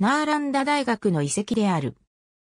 ナーランダ大学の遺跡である。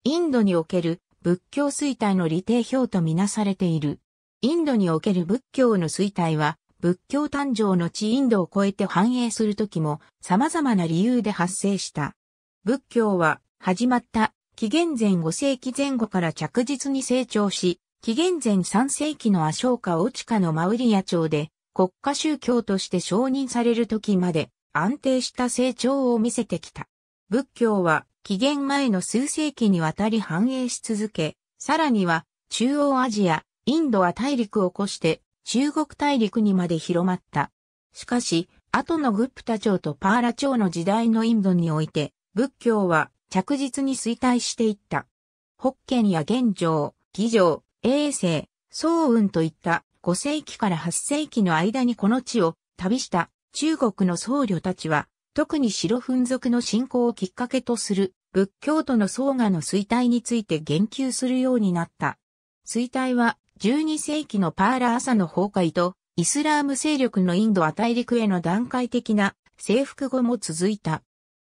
インドにおける仏教衰退の理定表とみなされている。インドにおける仏教の衰退は、仏教誕生の地インドを超えて繁栄するときも様々な理由で発生した。仏教は始まった紀元前5世紀前後から着実に成長し、紀元前3世紀のアショーカ・オチカのマウリア朝で国家宗教として承認される時まで安定した成長を見せてきた。仏教は紀元前の数世紀にわたり繁栄し続け、さらには中央アジア、インドは大陸を越して中国大陸にまで広まった。しかし、後のグップタ朝とパーラ朝の時代のインドにおいて、仏教は着実に衰退していった。北圏や玄城、義城、永世、宋雲といった5世紀から8世紀の間にこの地を旅した中国の僧侶たちは特に白粉族の信仰をきっかけとする仏教徒の僧伽の衰退について言及するようになった。衰退は12世紀のパーラー朝の崩壊とイスラーム勢力のインドア大陸への段階的な征服後も続いた。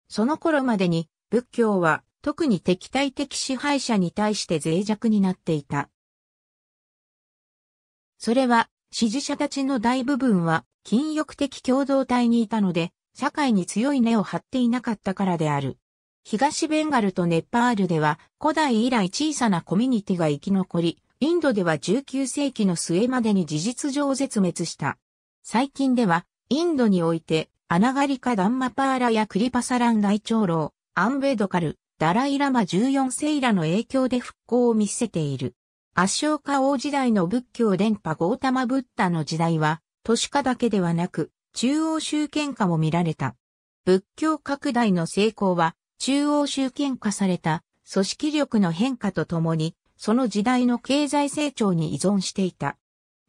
その頃までに仏教は特に敵対的支配者に対して脆弱になっていた。それは支持者たちの大部分は禁欲的共同体にいたので社会に強い根を張っていなかったからである。東ベンガルとネッパールでは古代以来小さなコミュニティが生き残り、インドでは19世紀の末までに事実上絶滅した。最近では、インドにおいて、アナガリカ・ダンマパーラやクリパサラン大長老、アンベドカル、ダライラマ14世らの影響で復興を見せている。アショーカ王時代の仏教伝播ゴータマブッダの時代は、都市化だけではなく、中央集権化も見られた。仏教拡大の成功は中央集権化された組織力の変化とともに、その時代の経済成長に依存していた。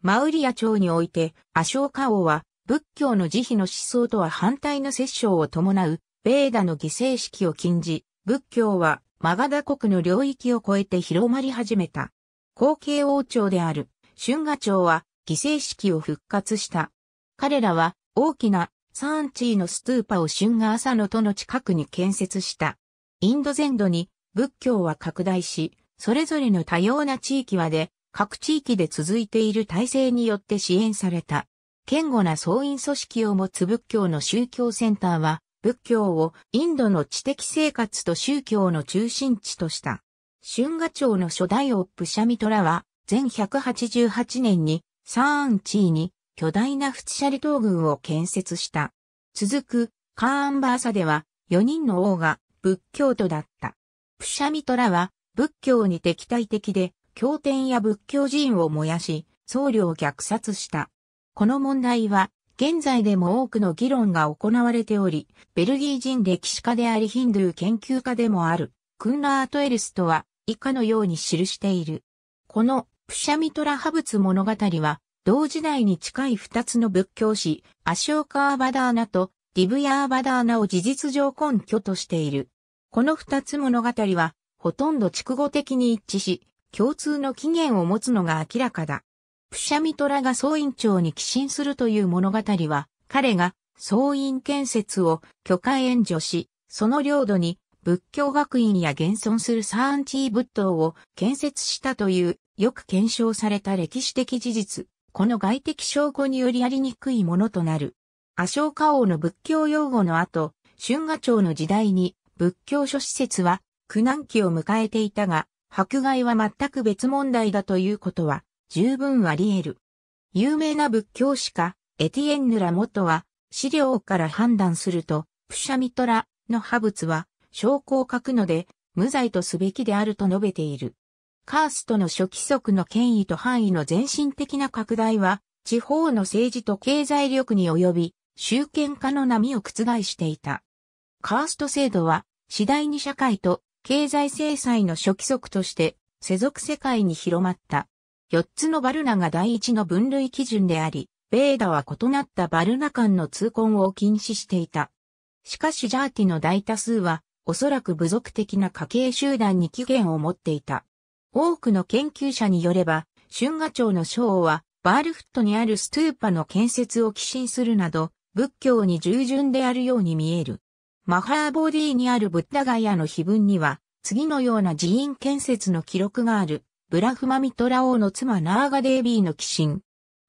マウリア朝において、アショーカ王は、仏教の慈悲の思想とは反対の摂政を伴う、ベーダの犠牲式を禁じ、仏教はマガダ国の領域を超えて広まり始めた。後継王朝である、春賀朝は犠牲式を復活した。彼らは大きなサーンチーのストゥーパをシュンガーサノの近くに建設した。インド全土に仏教は拡大し、それぞれの多様な地域はで、各地域で続いている体制によって支援された。堅固な総員組織を持つ仏教の宗教センターは、仏教をインドの知的生活と宗教の中心地とした。春賀町の初代オップシャミトラは、全188年にサーンチーに巨大なフチシャリ島群を建設した。続く、カーンバーサでは、4人の王が仏教徒だった。プシャミトラは、仏教に敵対的で、経典や仏教寺院を燃やし、僧侶を虐殺した。この問題は、現在でも多くの議論が行われており、ベルギー人歴史家でありヒンドゥー研究家でもある、クンラートエルスとは以下のように記している。このプシャミトラ派仏物語は、同時代に近い二つの仏教史、アショーカーバダーナとディブヤーバダーナを事実上根拠としている。この二つ物語は、ほとんど筑語的に一致し、共通の起源を持つのが明らかだ。プシャミトラが総院長に寄進するという物語は、彼が総院建設を許可援助し、その領土に仏教学院や現存するサーンチー仏塔を建設したというよく検証された歴史的事実。この外的証拠によりありにくいものとなる。阿昭家王の仏教用語の後、春画朝の時代に仏教諸施設は苦難期を迎えていたが、迫害は全く別問題だということは十分あり得る。有名な仏教史家、エティエンヌラ元は資料から判断すると、プシャミトラの派仏は証拠を書くので無罪とすべきであると述べている。カーストの諸規則の権威と範囲の全身的な拡大は、地方の政治と経済力に及び、集権化の波を覆していた。カースト制度は、次第に社会と経済制裁の諸規則として、世俗世界に広まった。四つのバルナが第一の分類基準であり、ベーダは異なったバルナ間の通婚を禁止していた。しかしジャーティの大多数は、おそらく部族的な家系集団に起源を持っていた。多くの研究者によれば、春画町の章は、バールフットにあるストゥーパの建設を寄進するなど、仏教に従順であるように見える。マハーボディにあるブッダガヤの碑文には、次のような寺院建設の記録がある、ブラフマミトラ王の妻ナーガデービーの寄進。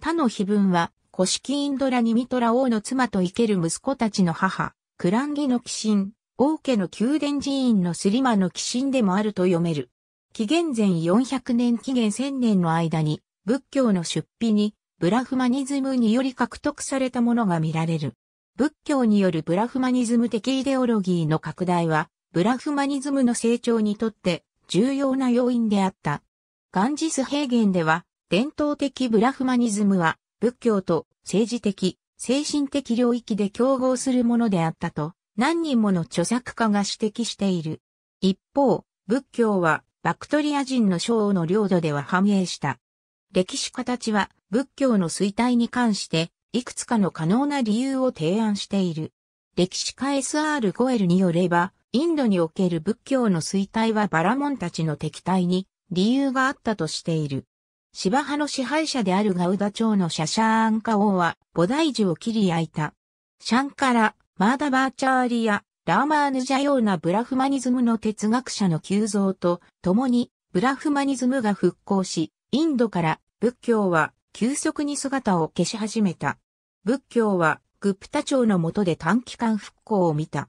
他の碑文は、古式インドラにミトラ王の妻と生ける息子たちの母、クランギの寄進、王家の宮殿寺院のスリマの寄進でもあると読める。紀元前400年紀元1000年の間に仏教の出費にブラフマニズムにより獲得されたものが見られる。仏教によるブラフマニズム的イデオロギーの拡大は、ブラフマニズムの成長にとって重要な要因であった。ガンジス平原では、伝統的ブラフマニズムは、仏教と政治的、精神的領域で競合するものであったと、何人もの著作家が指摘している。一方、仏教はバクトリア人の商王の領土では繁栄した。歴史家たちは仏教の衰退に関していくつかの可能な理由を提案している。歴史家 SR ゴエルによれば、インドにおける仏教の衰退はバラモンたちの敵対に理由があったとしている。シバ派の支配者であるガウダ朝のシャシャーンカ王は菩提樹を切り焼いた。シャンカラ、マーダバーチャーリア、ラーマーヌジャようなブラフマニズムの哲学者の急増と共にブラフマニズムが復興し、インドから仏教は急速に姿を消し始めた。仏教はグプタ朝の下で短期間復興を見た。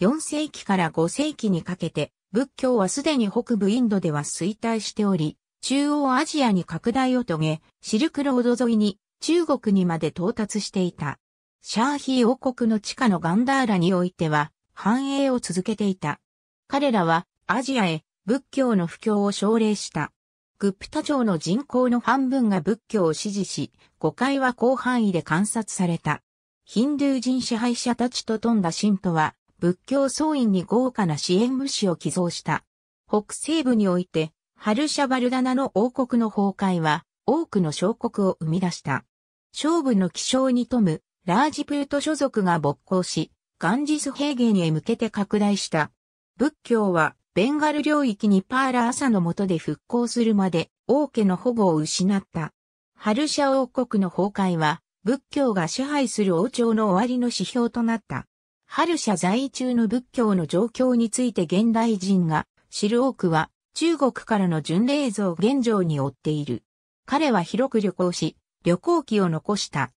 4世紀から5世紀にかけて仏教はすでに北部インドでは衰退しており、中央アジアに拡大を遂げ、シルクロード沿いに中国にまで到達していた。シャーヒー王国の地下のガンダーラにおいては、繁栄を続けていた。彼らはアジアへ仏教の布教を奨励した。グップタ朝の人口の半分が仏教を支持し、誤解は広範囲で観察された。ヒンドゥー人支配者たちと富んだ信徒は、仏教僧院に豪華な支援物資を寄贈した。北西部において、ハルシャバルダナの王国の崩壊は、多くの小国を生み出した。勝負の気象に富む、ラージプート所属が勃興し、ガンジス平原へ向けて拡大した。仏教はベンガル領域にパーラ朝の下で復興するまで王家の保護を失った。ハルシャ王国の崩壊は仏教が支配する王朝の終わりの指標となった。ハルシャ在中の仏教の状況について現代人が知る多くは中国からの巡礼像現状に追っている。彼は広く旅行し、旅行記を残した。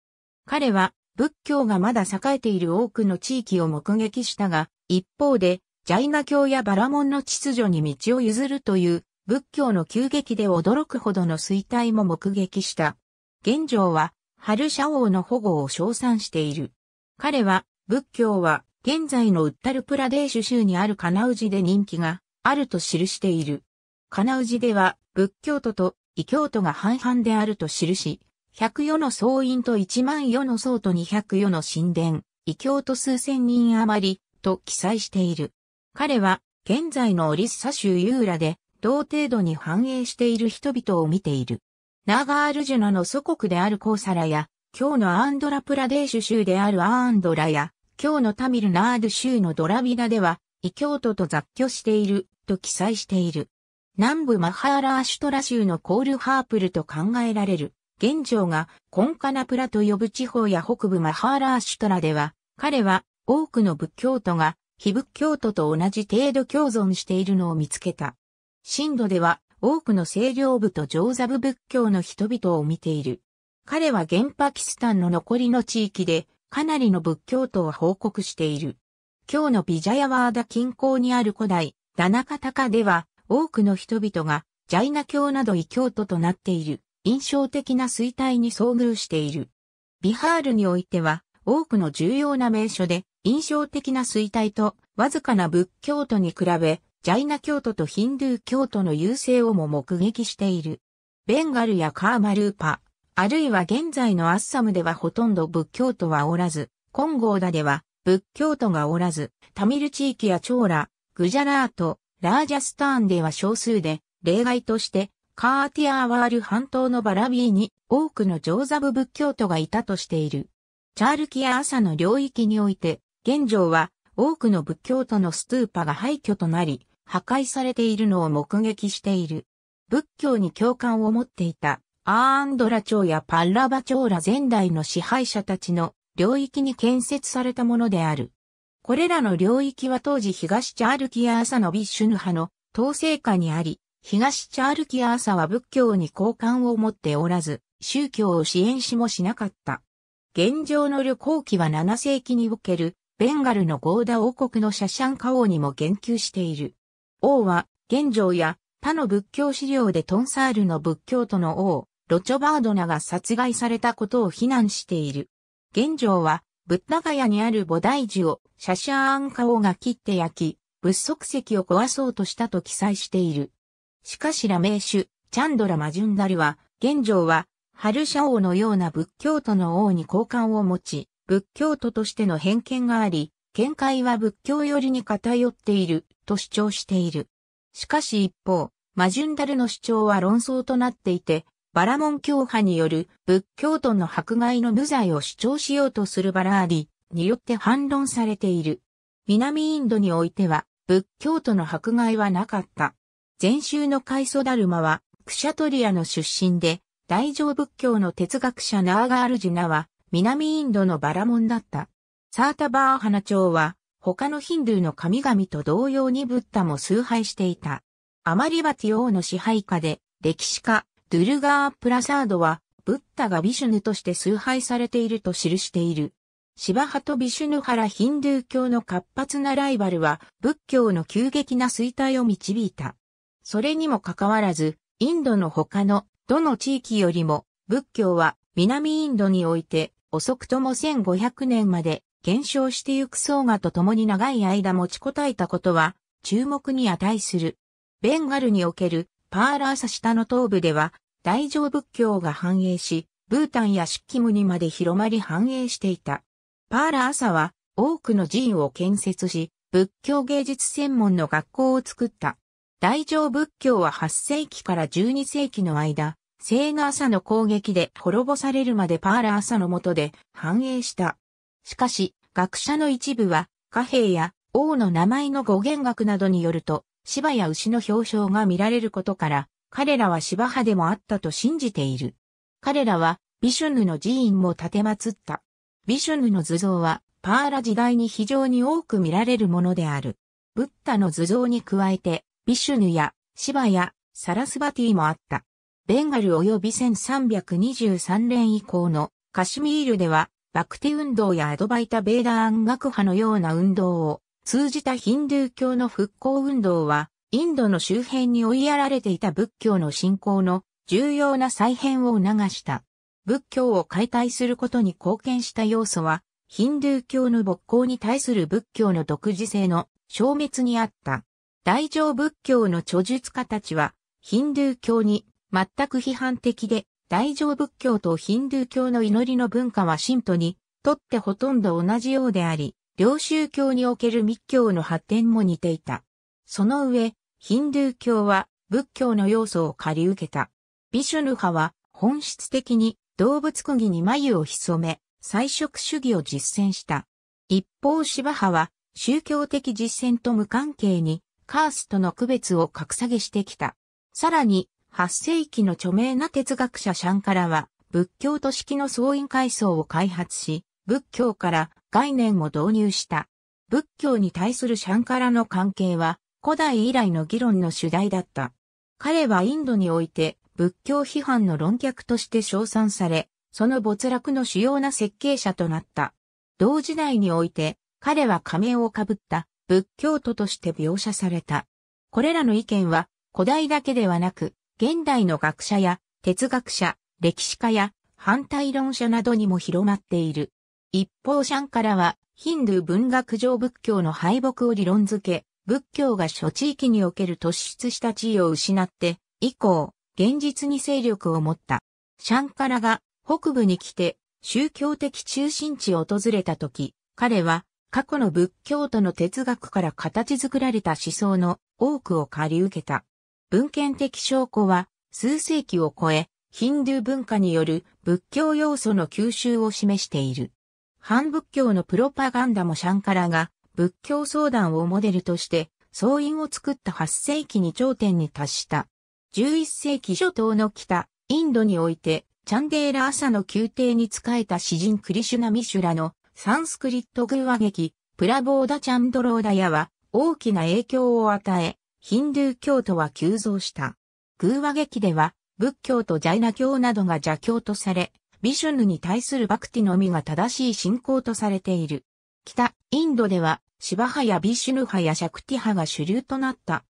彼は仏教がまだ栄えている多くの地域を目撃したが、一方で、ジャイナ教やバラモンの秩序に道を譲るという仏教の急激で驚くほどの衰退も目撃した。現状は、春社王の保護を称賛している。彼は、仏教は、現在のウッタルプラデーシュ州にあるカナウジで人気があると記している。カナウジでは、仏教徒と異教徒が半々であると記し、100余の総員と1万余の僧と200余の神殿、異教と数千人余り、と記載している。彼は、現在のオリッサ州ユーラで、同程度に繁栄している人々を見ている。ナーガールジュナの祖国であるコーサラや、今日のアンドラプラデーシュ州であるアーンドラや、今日のタミルナード州のドラビダでは、異教徒と雑居している、と記載している。南部マハーラーシュトラ州のコールハープルと考えられる。現状がコンカナプラと呼ぶ地方や北部マハーラーシュトラでは、彼は多くの仏教徒が非仏教徒と同じ程度共存しているのを見つけた。新度では多くの清涼部と上座部仏教の人々を見ている。彼は現パキスタンの残りの地域でかなりの仏教徒を報告している。今日のビジャヤワーダ近郊にある古代ダナカタカでは多くの人々がジャイナ教など異教徒となっている。印象的な衰退に遭遇している。ビハールにおいては、多くの重要な名所で、印象的な衰退と、わずかな仏教徒に比べ、ジャイナ教徒とヒンドゥー教徒の優勢をも目撃している。ベンガルやカーマルーパ、あるいは現在のアッサムではほとんど仏教徒はおらず、コンゴーダでは仏教徒がおらず、タミル地域やチョーラ、グジャラート、ラージャスターンでは少数で、例外としてカーティアーワール半島のバラビーに多くのジョーザブ仏教徒がいたとしている。チャールキア朝の領域において、現状は多くの仏教徒のストゥーパが廃墟となり、破壊されているのを目撃している。仏教に共感を持っていたアーンドラ朝やパッラバ朝ら前代の支配者たちの領域に建設されたものである。これらの領域は当時東チャールキア朝のビッシュヌ派の統制下にあり、東チャールキアーサは仏教に好感を持っておらず、宗教を支援しもしなかった。現状の旅行記は7世紀における、ベンガルのゴーダ王国のシャシャンカ王にも言及している。王は、現状や他の仏教資料でトンサールの仏教徒の王、ロチョバードナが殺害されたことを非難している。現状は、ブッダガヤにある菩提寺をシャシャーンカ王が切って焼き、仏足石を壊そうとしたと記載している。しかしら名手、チャンドラマジュンダルは、現状は、ハルシャ王のような仏教徒の王に好感を持ち、仏教徒としての偏見があり、見解は仏教寄りに偏っている、と主張している。しかし一方、マジュンダルの主張は論争となっていて、バラモン教派による仏教徒の迫害の無罪を主張しようとするバラーディによって反論されている。南インドにおいては、仏教徒の迫害はなかった。禅宗のイ祖ダルマは、クシャトリアの出身で、大乗仏教の哲学者ナーガールジュナは、南インドのバラモンだった。サータバーハナ朝は、他のヒンドゥーの神々と同様にブッダも崇拝していた。アマリバティ王の支配下で、歴史家、ドゥルガー・プラサードは、ブッダがビシュヌとして崇拝されていると記している。シバハとビシュヌハラヒンドゥー教の活発なライバルは、仏教の急激な衰退を導いた。それにもかかわらず、インドの他のどの地域よりも仏教は南インドにおいて遅くとも1500年まで減少してゆく層がと共に長い間持ちこたえたことは注目に値する。ベンガルにおけるパーラーサ下の東部では大乗仏教が繁栄し、ブータンやシッキムにまで広まり繁栄していた。パーラーサは多くの寺院を建設し、仏教芸術専門の学校を作った。大乗仏教は8世紀から12世紀の間、聖な朝の攻撃で滅ぼされるまでパーラ朝の下で繁栄した。しかし、学者の一部は、貨幣や王の名前の語源学などによると、芝や牛の表彰が見られることから、彼らは芝派でもあったと信じている。彼らは、ビシュヌの寺院も建て祀った。ビシュヌの図像は、パーラ時代に非常に多く見られるものである。ブッダの図像に加えて、ビシュヌやシバやサラスバティもあった。ベンガル及び1323年以降のカシミールではバクテ運動やアドバイタベーダーン楽派のような運動を通じたヒンドゥー教の復興運動はインドの周辺に追いやられていた仏教の信仰の重要な再編を促した。仏教を解体することに貢献した要素はヒンドゥー教の勃興に対する仏教の独自性の消滅にあった。大乗仏教の著述家たちは、ヒンドゥー教に全く批判的で、大乗仏教とヒンドゥー教の祈りの文化は信徒にとってほとんど同じようであり、両宗教における密教の発展も似ていた。その上、ヒンドゥー教は仏教の要素を借り受けた。ビシュヌ派は本質的に動物釘に眉を潜め、彩色主義を実践した。一方、芝派は宗教的実践と無関係にカースとの区別を格下げしてきた。さらに、8世紀の著名な哲学者シャンカラは、仏教都式の総員階層を開発し、仏教から概念を導入した。仏教に対するシャンカラの関係は、古代以来の議論の主題だった。彼はインドにおいて、仏教批判の論客として称賛され、その没落の主要な設計者となった。同時代において、彼は仮面をかぶった仏教徒として描写された。これらの意見は古代だけではなく、現代の学者や哲学者、歴史家や反対論者などにも広まっている。一方シャンからは、ヒンドゥー文学上仏教の敗北を理論づけ、仏教が諸地域における突出した地位を失って、以降、現実に勢力を持った。シャンカラが北部に来て宗教的中心地を訪れた時、彼は過去の仏教徒の哲学から形作られた思想の多くを借り受けた。文献的証拠は数世紀を超え、ヒンドゥー文化による仏教要素の吸収を示している。反仏教のプロパガンダもシャンカラが仏教相談をモデルとして創員を作った8世紀に頂点に達した。11世紀初頭の北、インドにおいて、チャンデーラ朝の宮廷に仕えた詩人クリシュナ・ミシュラのサンスクリット偶話劇、プラボーダ・チャンドローダヤは大きな影響を与え、ヒンドゥー教徒は急増した。偶話劇では、仏教とジャイナ教などが邪教とされ、ビシュヌに対するバクティのみが正しい信仰とされている。北、インドでは、シバ派やビシュヌ派やシャクティ派が主流となった。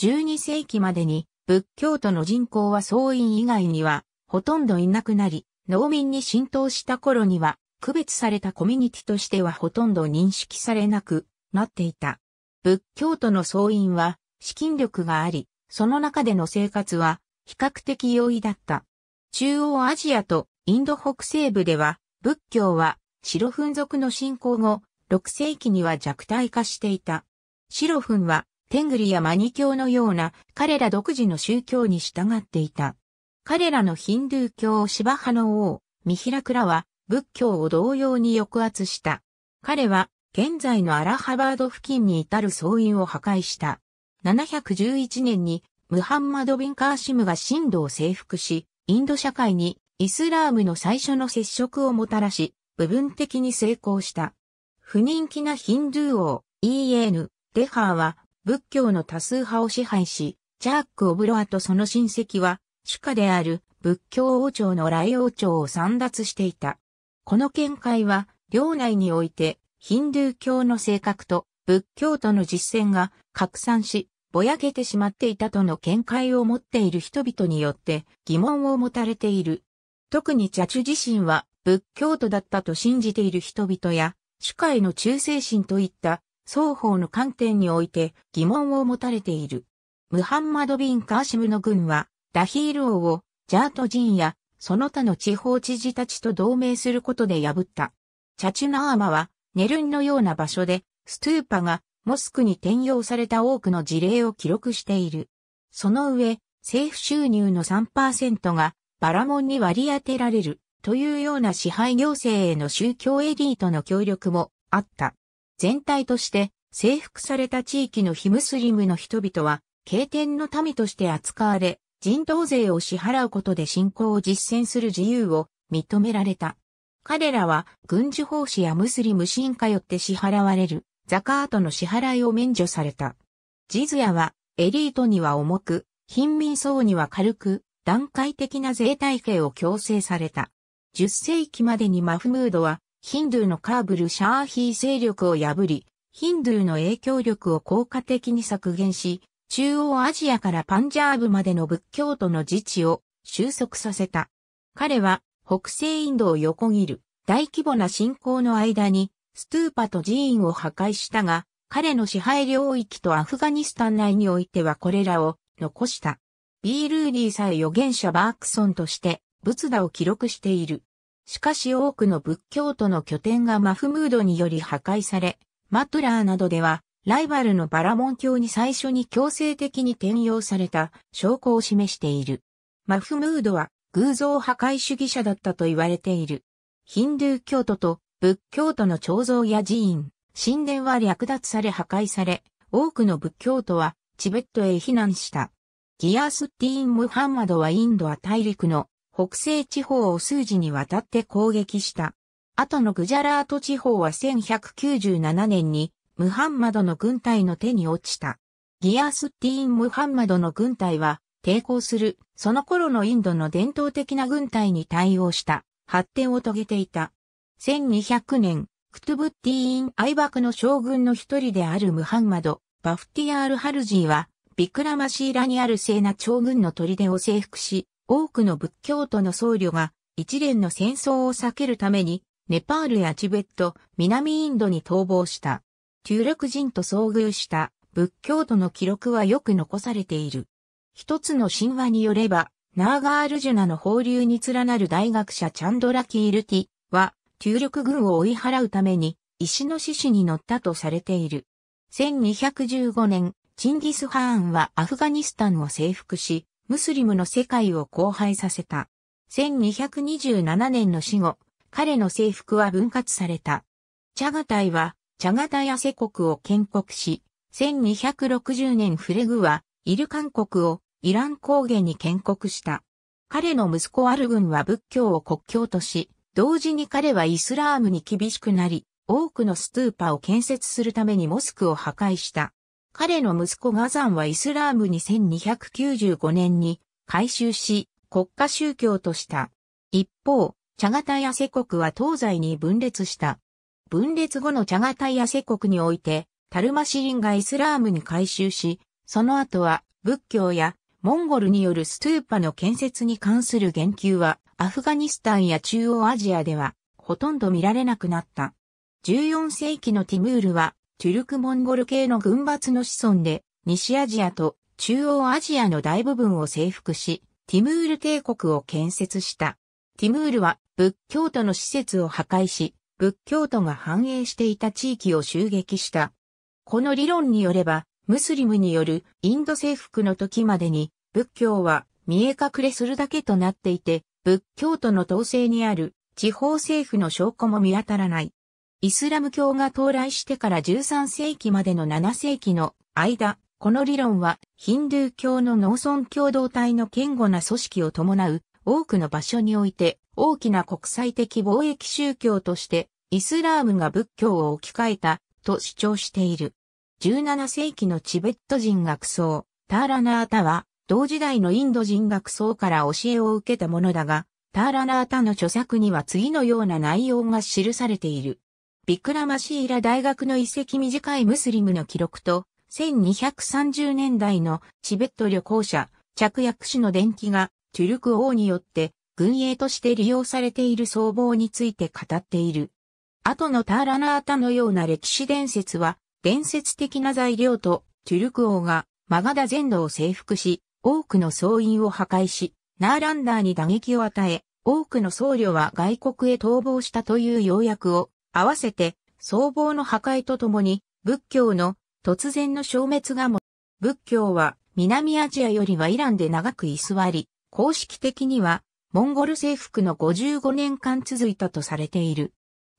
12世紀までに、仏教徒の人口は僧院以外には、ほとんどいなくなり、農民に浸透した頃には、区別されたコミュニティとしてはほとんど認識されなくなっていた。仏教徒の総員は資金力があり、その中での生活は比較的容易だった。中央アジアとインド北西部では仏教は白粉族の信仰後、6世紀には弱体化していた。白粉は天狗やマニ教のような彼ら独自の宗教に従っていた。彼らのヒンドゥー教芝派の王、ミヒラクラは仏教を同様に抑圧した。彼は、現在のアラハバード付近に至る僧院を破壊した。711年に、ムハンマド・ビン・カーシムが神道を征服し、インド社会にイスラームの最初の接触をもたらし、部分的に成功した。不人気なヒンドゥー王、E.N. デハーは仏教の多数派を支配し、ジャーク・オブロアとその親戚は、主家である仏教王朝のライ王朝を散奪していた。この見解は、領内において、ヒンドゥー教の性格と仏教徒の実践が拡散し、ぼやけてしまっていたとの見解を持っている人々によって疑問を持たれている。特にチャチュ自身は仏教徒だったと信じている人々や、主界の忠誠心といった双方の観点において疑問を持たれている。ムハンマド・ビン・カーシムの軍は、ダヒール王をジャート人やその他の地方知事たちと同盟することで破った。チャチュナーマは、ネルンのような場所で、ストゥーパがモスクに転用された多くの事例を記録している。その上、政府収入の3%がバラモンに割り当てられるというような支配行政への宗教エリートの協力もあった。全体として征服された地域の非ムスリムの人々は、経典の民として扱われ、人道税を支払うことで信仰を実践する自由を認められた。彼らは軍事奉仕やムスリム神化よって支払われるザカートの支払いを免除された。ジズヤはエリートには重く、貧民層には軽く、段階的な税体系を強制された。10世紀までにマフムードはヒンドゥーのカーブル・シャーヒー勢力を破り、ヒンドゥーの影響力を効果的に削減し、中央アジアからパンジャーブまでの仏教徒の自治を収束させた。彼は北西インドを横切る大規模な侵攻の間にストゥーパと寺院を破壊したが、彼の支配領域とアフガニスタン内においてはこれらを残した。ビールーリーさえ預言者バークソンとして仏陀を記録している。しかし多くの仏教徒の拠点がマフムードにより破壊され、マトラーなどではライバルのバラモン教に最初に強制的に転用された証拠を示している。マフムードは偶像破壊主義者だったと言われている。ヒンドゥー教徒と仏教徒の彫像や寺院、神殿は略奪され破壊され、多くの仏教徒はチベットへ避難した。ギアスティーン・ムハンマドはインドは大陸の北西地方を数字にわたって攻撃した。後のグジャラート地方は1197年にムハンマドの軍隊の手に落ちた。ギアスティーン・ムハンマドの軍隊は抵抗する、その頃のインドの伝統的な軍隊に対応した発展を遂げていた。1200年、クトゥブッティーン・アイバクの将軍の一人であるムハンマド、バフティアール・ハルジーは、ビクラマシーラにある聖な将軍の砦を征服し、多くの仏教徒の僧侶が一連の戦争を避けるために、ネパールやチベット、南インドに逃亡した。旧暦人と遭遇した仏教徒の記録はよく残されている。一つの神話によれば、ナーガールジュナの放流に連なる大学者チャンドラキールティは、旧力軍を追い払うために、石の獅子に乗ったとされている。1215年、チンギス・ハーンはアフガニスタンを征服し、ムスリムの世界を荒廃させた。1227年の死後、彼の征服は分割された。チャガタイはチャガタヤセ国を建国し、1260年フレグは、イル韓国をイラン高原に建国した。彼の息子アル軍は仏教を国教とし、同時に彼はイスラームに厳しくなり、多くのストゥーパを建設するためにモスクを破壊した。彼の息子ガザンはイスラームに1295年に改修し、国家宗教とした。一方、チャガタヤセ国は東西に分裂した。分裂後のチャガタイア世国において、タルマシリンがイスラームに改修し、その後は仏教やモンゴルによるストゥーパの建設に関する言及は、アフガニスタンや中央アジアでは、ほとんど見られなくなった。14世紀のティムールは、トゥルクモンゴル系の軍閥の子孫で、西アジアと中央アジアの大部分を征服し、ティムール帝国を建設した。ティムールは仏教徒の施設を破壊し、仏教徒が繁栄していた地域を襲撃した。この理論によれば、ムスリムによるインド征服の時までに、仏教は見え隠れするだけとなっていて、仏教徒の統制にある地方政府の証拠も見当たらない。イスラム教が到来してから13世紀までの7世紀の間、この理論はヒンドゥー教の農村共同体の堅固な組織を伴う多くの場所において大きな国際的貿易宗教としてイスラームが仏教を置き換えたと主張している。17世紀のチベット人学僧、ターラナータは同時代のインド人学僧から教えを受けたものだが、ターラナータの著作には次のような内容が記されている。ビクラマシーラ大学の遺跡短いムスリムの記録と、1230年代のチベット旅行者、着薬師の伝記がトゥルク王によって軍営として利用されている僧帽について語っている。後のターラナータのような歴史伝説は、伝説的な材料とトゥルク王がマガダ全土を征服し、多くの僧院を破壊し、ナーランダーに打撃を与え、多くの僧侶は外国へ逃亡したという要約を合わせて、僧帽の破壊とともに、仏教の突然の消滅がも、仏教は南アジアよりはイランで長く居座り、公式的には、モンゴル征服の55年間続いたとされている。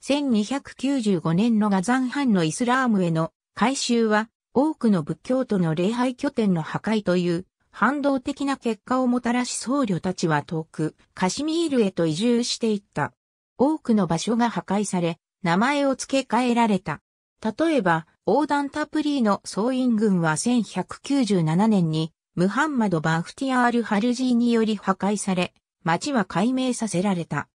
1295年のガザン藩のイスラームへの改修は、多くの仏教徒の礼拝拠点の破壊という反動的な結果をもたらし僧侶たちは遠くカシミールへと移住していった。多くの場所が破壊され、名前を付け替えられた。例えば、オーダンタプリーの総員軍は1197年にムハンマド・バフティアール・ハルジーにより破壊され、町は解明させられた。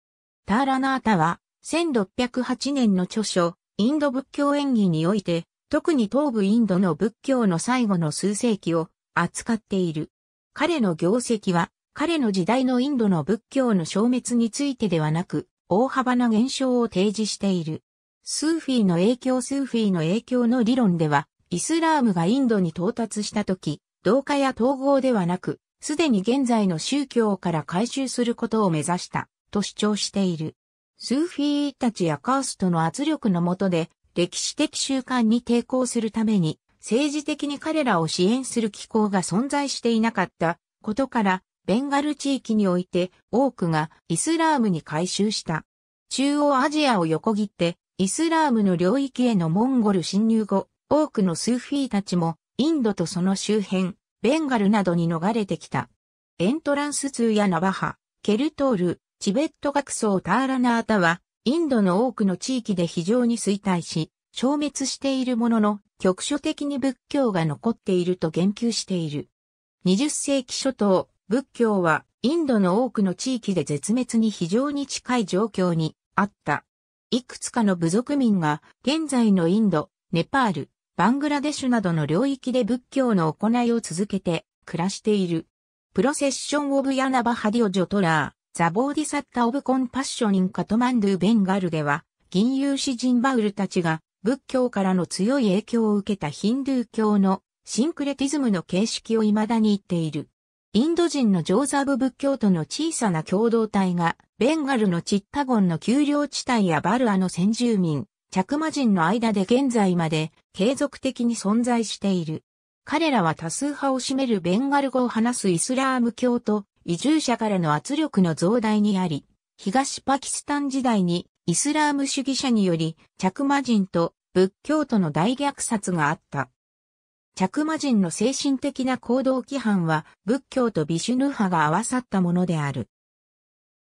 ターラナータは、1608年の著書、インド仏教演技において、特に東部インドの仏教の最後の数世紀を扱っている。彼の業績は、彼の時代のインドの仏教の消滅についてではなく、大幅な減少を提示している。スーフィーの影響スーフィーの影響の理論では、イスラームがインドに到達した時、同化や統合ではなく、すでに現在の宗教から回収することを目指した、と主張している。スーフィーたちやカーストの圧力の下で、歴史的習慣に抵抗するために、政治的に彼らを支援する機構が存在していなかったことから、ベンガル地域において多くがイスラームに改修した。中央アジアを横切ってイスラームの領域へのモンゴル侵入後、多くのスーフィーたちもインドとその周辺、ベンガルなどに逃れてきた。エントランス通やナバハ、ケルトール、チベット学僧ターラナータは、インドの多くの地域で非常に衰退し、消滅しているものの、局所的に仏教が残っていると言及している。20世紀初頭、仏教はインドの多くの地域で絶滅に非常に近い状況にあった。いくつかの部族民が現在のインド、ネパール、バングラデシュなどの領域で仏教の行いを続けて暮らしている。プロセッション・オブ・ヤナバ・ハディオ・ジョトラー、ザ・ボーディサッタ・オブ・コンパッショニン・カトマンドゥ・ベンガルでは、銀融詩人バウルたちが仏教からの強い影響を受けたヒンドゥー教のシンクレティズムの形式を未だに言っている。インド人のジョーザブ仏教徒の小さな共同体が、ベンガルのチッタゴンの丘陵地帯やバルアの先住民、着魔人の間で現在まで継続的に存在している。彼らは多数派を占めるベンガル語を話すイスラーム教と移住者からの圧力の増大にあり、東パキスタン時代にイスラーム主義者により着魔人と仏教徒の大虐殺があった。着魔人の精神的な行動規範は仏教とビシュヌ派が合わさったものである。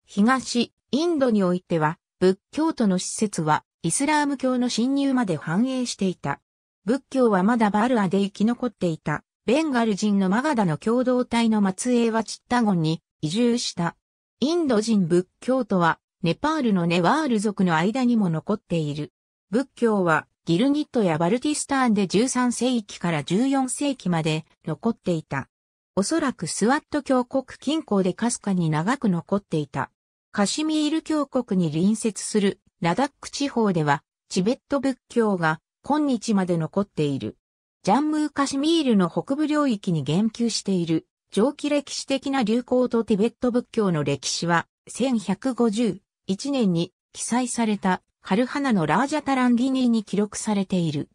東、インドにおいては仏教徒の施設はイスラーム教の侵入まで繁栄していた。仏教はまだバルアで生き残っていた、ベンガル人のマガダの共同体の末裔はチッタゴンに移住した。インド人仏教徒は、ネパールのネワール族の間にも残っている。仏教は、ギルニットやバルティスターンで13世紀から14世紀まで残っていた。おそらくスワット教国近郊でかすかに長く残っていた。カシミール教国に隣接するラダック地方では、チベット仏教が今日まで残っている。ジャンムーカシミールの北部領域に言及している、上記歴史的な流行とティベット仏教の歴史は、1151年に記載された、カルハナのラージャタランギニーに記録されている。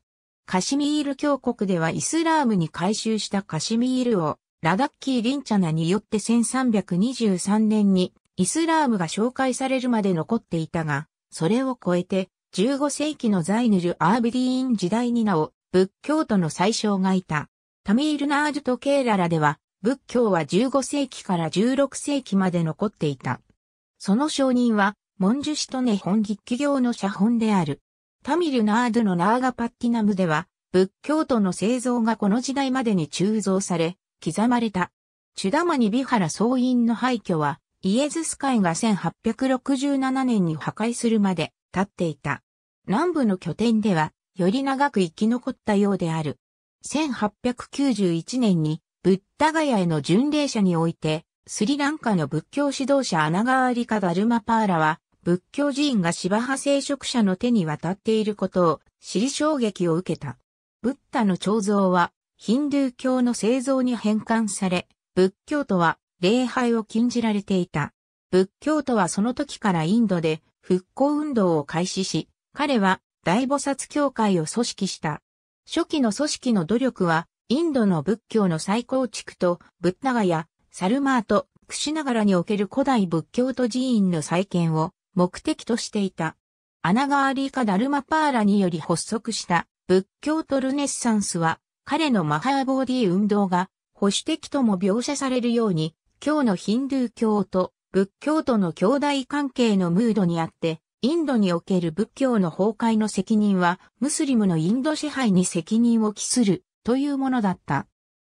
カシミール教国ではイスラームに改修したカシミールを、ラダッキー・リンチャナによって1323年にイスラームが紹介されるまで残っていたが、それを超えて、15世紀のザイヌル・アービディーン時代になお、仏教徒の最小がいた。タミールナージュとケーララでは、仏教は15世紀から16世紀まで残っていた。その証人は、文殊師とネ本ギ企業の写本である。タミルナードのナーガパッティナムでは、仏教徒の製造がこの時代までに鋳造され、刻まれた。チュダマニビハラ総員の廃墟は、イエズス会が1867年に破壊するまで経っていた。南部の拠点では、より長く生き残ったようである。1891年に、ブッダガヤへの巡礼者において、スリランカの仏教指導者アナガーリカ・ダルマパーラは、仏教寺院が芝派聖職者の手に渡っていることを知り衝撃を受けた。ブッダの彫像はヒンドゥー教の製造に変換され、仏教とは礼拝を禁じられていた。仏教徒はその時からインドで復興運動を開始し、彼は大菩薩教会を組織した。初期の組織の努力は、インドの仏教の再構築と、ブッダガやサルマート、クシナガラにおける古代仏教徒寺院の再建を目的としていた。アナガーリーカ・ダルマパーラにより発足した仏教徒ルネッサンスは、彼のマハーボーディ運動が保守的とも描写されるように教のヒンドゥー教と仏教との兄弟関係のムードにあって、インドにおける仏教の崩壊の責任は、ムスリムのインド支配に責任を期する、というものだった。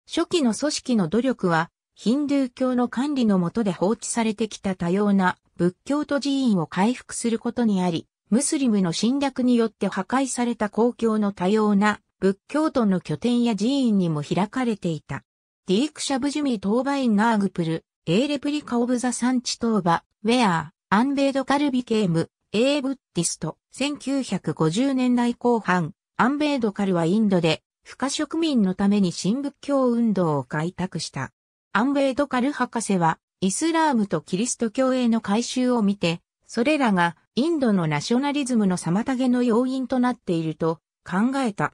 初期の組織の努力は、ヒンドゥー教の管理のもとで放置されてきた多様な仏教と寺院を回復することにあり、ムスリムの侵略によって破壊された公共の多様な仏教徒の拠点や寺院にも開かれていた。ディークシャブジュミートーバインナーグプル、エーレプリカオブザサンチトーバ、ウェア、アンベイドカルビケーム、エーブッディスト、1950年代後半、アンベイドカルはインドで、不可植民のために新仏教運動を開拓した。アンベイドカル博士は、イスラームとキリスト教への改修を見て、それらがインドのナショナリズムの妨げの要因となっていると考えた。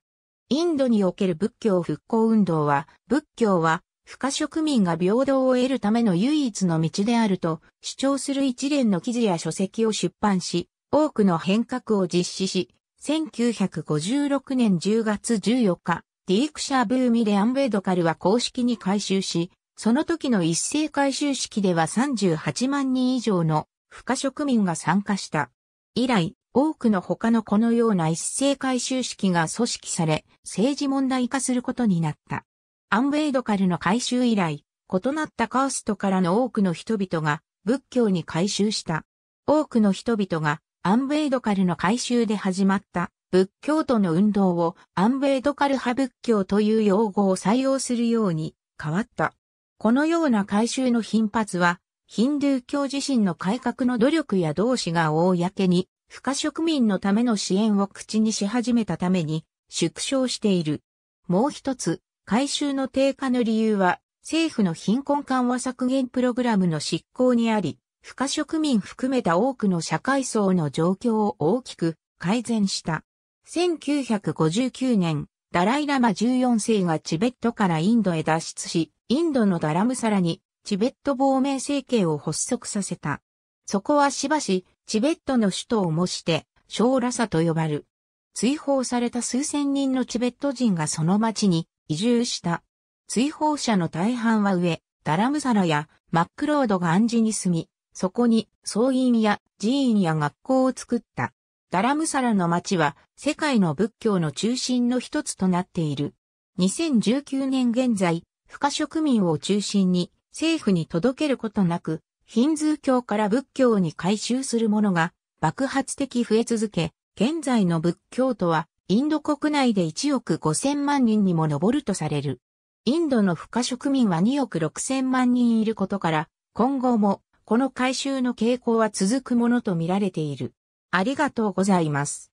インドにおける仏教復興運動は、仏教は、不可植民が平等を得るための唯一の道であると主張する一連の記事や書籍を出版し、多くの変革を実施し、1956年10月14日、ディークシャーブーミレ・アンベドカルは公式に回収し、その時の一斉改修式では38万人以上の不可植民が参加した。以来、多くの他のこのような一斉回収式が組織され、政治問題化することになった。アンウェイドカルの回収以来、異なったカーストからの多くの人々が仏教に回収した。多くの人々がアンウェイドカルの回収で始まった仏教徒の運動をアンウェイドカル派仏教という用語を採用するように変わった。このような回収の頻発は、ヒンドゥー教自身の改革の努力や同志が公に不可植民のための支援を口にし始めたために縮小している。もう一つ、回収の低下の理由は、政府の貧困緩和削減プログラムの執行にあり、不可植民含めた多くの社会層の状況を大きく改善した。1959年、ダライラマ14世がチベットからインドへ脱出し、インドのダラムサラにチベット亡命政権を発足させた。そこはしばしチベットの首都を模して、ショーラサと呼ばれる。追放された数千人のチベット人がその町に移住した。追放者の大半は上、ダラムサラやマックロードが暗示に住み、そこに僧院や寺院や学校を作った。ダラムサラの町は世界の仏教の中心の一つとなっている。2019年現在、不可植民を中心に政府に届けることなく、ヒンズー教から仏教に改宗する者が爆発的増え続け、現在の仏教徒はインド国内で1億5000万人にも上るとされる。インドの不可植民は2億6000万人いることから、今後もこの改修の傾向は続くものとみられている。ありがとうございます。